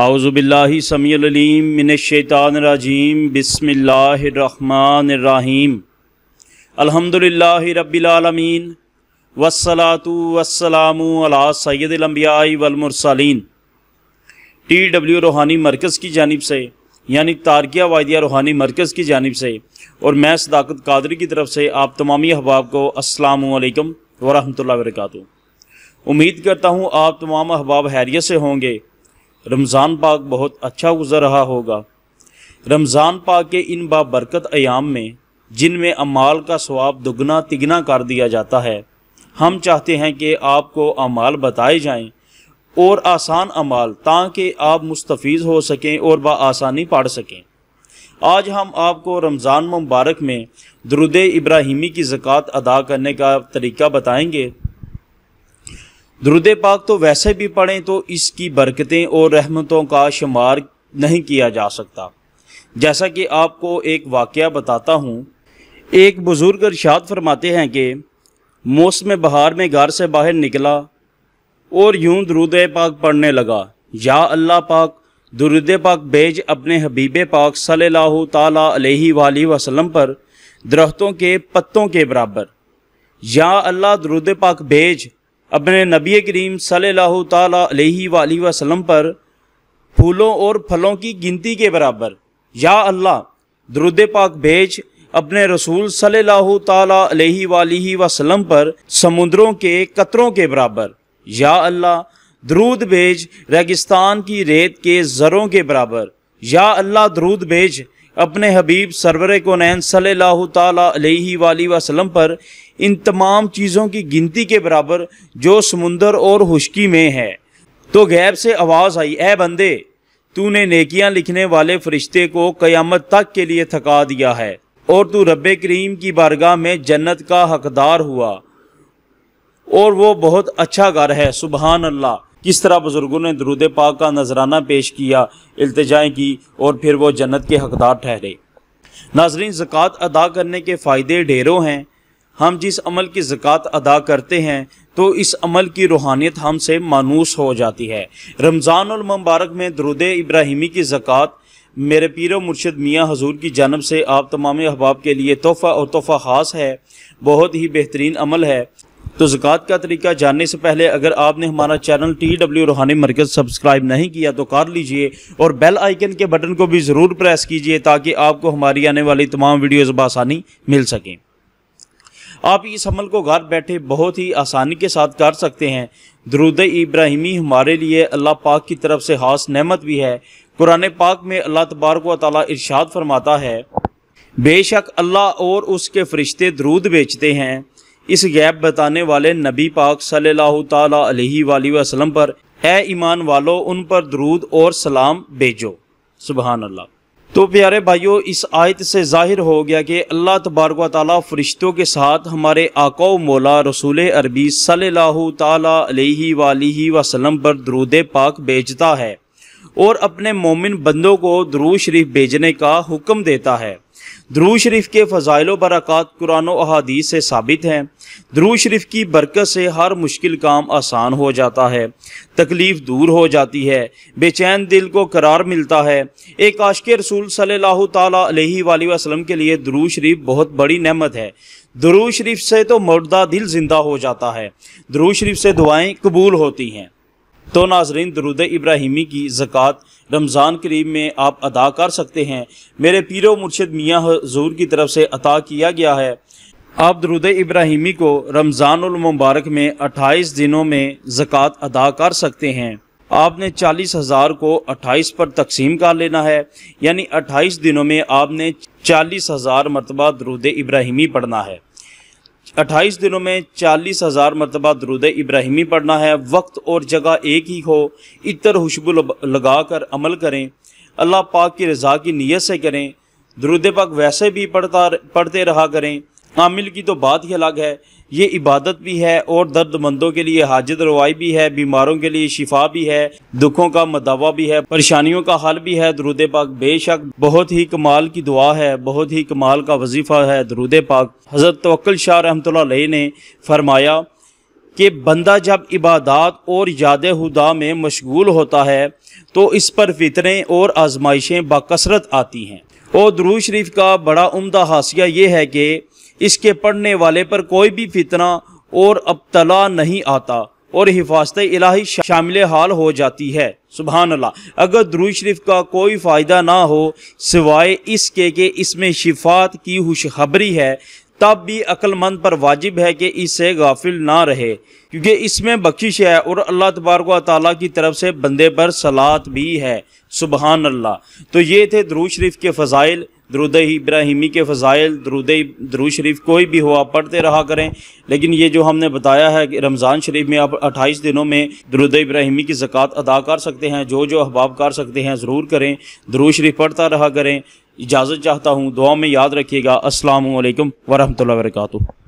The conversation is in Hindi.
आउज़बिल्लि समीम मिनशैतानरजीम बसमीम अलहमदिल्ला रबालमीन वसलातु वसलाम अला सैदलम्बियाई वलमरसालीन टी डब्ल्यू रूहानी मरकज़ की जानब से यानी तारकिया वादिया रूहानी मरकज़ की जानब से और मैं सदाकत कादरी की तरफ से आप तमामी अहबाब को असलकम वरहमल वर्का उम्मीद करता हूँ आप तमाम अहबाब हैरियत से होंगे रमज़ान पाक बहुत अच्छा गुजर रहा होगा रमज़ान पाक के इन बाबरकत अयाम में जिनमें अमाल का स्वाब दुगना तिगना कर दिया जाता है हम चाहते हैं कि आपको अमाल बताए जाएं और आसान अमाल ताकि आप मुस्तफ़ हो सकें और बसानी पढ़ सकें आज हम आपको रमज़ान मुबारक में दरुद इब्राहिमी की ज़क़़त अदा करने का तरीका बताएँगे दुरुद पाक तो वैसे भी पढ़ें तो इसकी बरकतें और रहमतों का शुमार नहीं किया जा सकता जैसा कि आपको एक वाक़ बताता हूँ एक बुज़ुर्ग अरशाद फरमाते हैं कि मौसम बहार में घर से बाहर निकला और यूं दुरुद पाक पढ़ने लगा या अल्लाह पाक दुरुद पाक बेज अपने हबीब पाक सल्लल्लाहु अलैहि वसल्लम पर दरख्तों के पत्तों के बराबर या अल्लाह दुरुद पाक बेज अपने नबी करीम सल्लल्लाहु अलैहि पर फूलों और फलों की गिनती के बराबर या अल्लाह दरुद पाक भेज अपने रसूल सल्लल्लाहु अलैहि वसल्लम पर समुद्रों के कतरों के बराबर या अल्लाह दरूद भेज रेगिस्तान की रेत के ज़रों के बराबर या अल्लाह दरूद भेज अपने हबीब सरवर कोनैन सल्ला वसलम पर इन तमाम चीज़ों की गिनती के बराबर जो समुंदर और खुशकी में है तो गैब से आवाज़ आई ए बंदे तूने नेकियां लिखने वाले फरिश्ते को क़यामत तक के लिए थका दिया है और तू रब करीम की बारगाह में जन्नत का हकदार हुआ और वो बहुत अच्छा घर है सुबहान अल्लाह किस तरह बुज़ुर्गों ने दरुद पाक का नजराना पेश किया अल्तजाएँ की और फिर वो जन्नत के हकदार ठहरे नाजरीन ज़क़़त अदा करने के फ़ायदे ढेरों हैं हम जिस अमल की ज़क़़त अदा करते हैं तो इस अमल की रूहानियत हमसे मानूस हो जाती है रमज़ान और मुबारक में दरुद इब्राहिमी की ज़क़़त मेरे पीर मुर्शद मियाँ हजूर की जानब से आप तमाम अहबाब के लिए तोहफ़ा और तोहफ़ा ख़ास है बहुत ही बेहतरीन अमल है तो ज़क़़त का तरीका जानने से पहले अगर आपने हमारा चैनल टी डब्ल्यू रूहानी मरकज़ सब्सक्राइब नहीं किया तो कर लीजिए और बेल आइकन के बटन को भी ज़रूर प्रेस कीजिए ताकि आपको हमारी आने वाली तमाम वीडियोज़ बसानी मिल सकें आप इस अमल को घर बैठे बहुत ही आसानी के साथ कर सकते हैं दरुद इब्राहिमी हमारे लिए अल्लाह पाक की तरफ से हास नहमत भी है कुरान पाक में अल्लाह तबारक वाली इर्शाद फरमाता है बेशक अल्लाह और उसके फरिश्ते दरूद बेचते हैं इस गैप बताने वाले नबी पाक सल्लल्लाहु अलैहि वसल्लम पर है ईमान वालों उन पर दरूद और सलाम भेजो सुबहान अल्लाह तो प्यारे भाइयों इस आयत से जाहिर हो गया कि अल्लाह तबारक ताली फ़रिश्तों के साथ हमारे आका मौला रसूल अरबी सल्लल्लाहु अलैहि वसल्लम पर दरूद पाक भेजता है और अपने मोमिन बंदों को दरू शरीफ भेजने का हुक्म देता है द्रू शरीफ के फ़जाइल बरक़ात कुरान अहादीस से साबित हैं द्रू शरीफ की बरकत से हर मुश्किल काम आसान हो जाता है तकलीफ़ दूर हो जाती है बेचैन दिल को करार मिलता है एक आशक रसूल सल्ला तसलम के लिए द्रू शरीफ बहुत बड़ी नहमत है द्रू शरीफ से तो मुर्दा दिल ज़िंदा हो जाता है द्रू शरीफ से दुआएं कबूल होती हैं तो नाजरीन दरुद इब्राहिमी की ज़क़़त रमज़ान करीब में आप अदा कर सकते हैं मेरे पीर मुर्शद मियाँ हजूर की तरफ से अता किया गया है आप दरुद इब्राहिमी को रमज़ानमबारक में अट्ठाईस दिनों में ज़क़़त अदा कर सकते हैं आपने चालीस हज़ार को अट्ठाईस पर तकसीम कर लेना है यानी अट्ठाईस दिनों में आपने चालीस हज़ार मरतबा दरुद इब्राहिमी पढ़ना है अट्ठाईस दिनों में चालीस हज़ार मरतबा दरुद इब्राहिमी पढ़ना है वक्त और जगह एक ही हो इतर खुशबू लगा कर अमल करें अल्लाह पाक की रज़ा की नीयत से करें दरुद पाक वैसे भी पढ़ता पढ़ते रहा करें आमिल की तो बात ही अलग है ये इबादत भी है और दर्दमंदों के लिए हाजत रवाई भी है बीमारों के लिए शिफा भी है दुखों का मदावा भी है परेशानियों का हल भी है दरुद पाक बेशक बहुत ही कमाल की दुआ है बहुत ही कमाल का वजीफ़ा है दरुद पाक हज़रत तवक्ल शाह रहमत ने फरमाया कि बंदा जब इबादत और याद हुदा में मशगूल होता है तो इस पर फितरें और आजमाइशें बकसरत आती हैं और दरू शरीफ का बड़ा उमदा हासिया ये है कि इसके पढ़ने वाले पर कोई भी फितना और अबतला नहीं आता और हिफाजत इलाही शामिल हाल हो जाती है सुबहान अल्लाह अगर द्रू शरीफ का कोई फ़ायदा ना हो सिवाय इसके कि इसमें शिफात की खुशखबरी है तब भी अक्लमंद पर वाजिब है कि इससे गाफिल ना रहे क्योंकि इसमें बख्शिश है और अल्लाह तबारक ताली की तरफ से बंदे पर सलात भी है सुबहान अल्लाह तो ये थे द्रू शरीफ के फ़जाइल दरुद इब्राहिमी के फ़ज़ाइल दरुद दरू शरीफ कोई भी हो आप पढ़ते रहा करें लेकिन ये जो हमने बताया है कि रमज़ान शरीफ में आप अट्ठाईस दिनों में दरुद इब्राहिमी की ज़क़़त अदा कर सकते हैं जो जो अहबाब कर सकते हैं ज़रूर करें दरू शरीफ पढ़ता रहा करें इजाज़त चाहता हूँ दुआ में याद रखिएगा असल वरहमल वर्का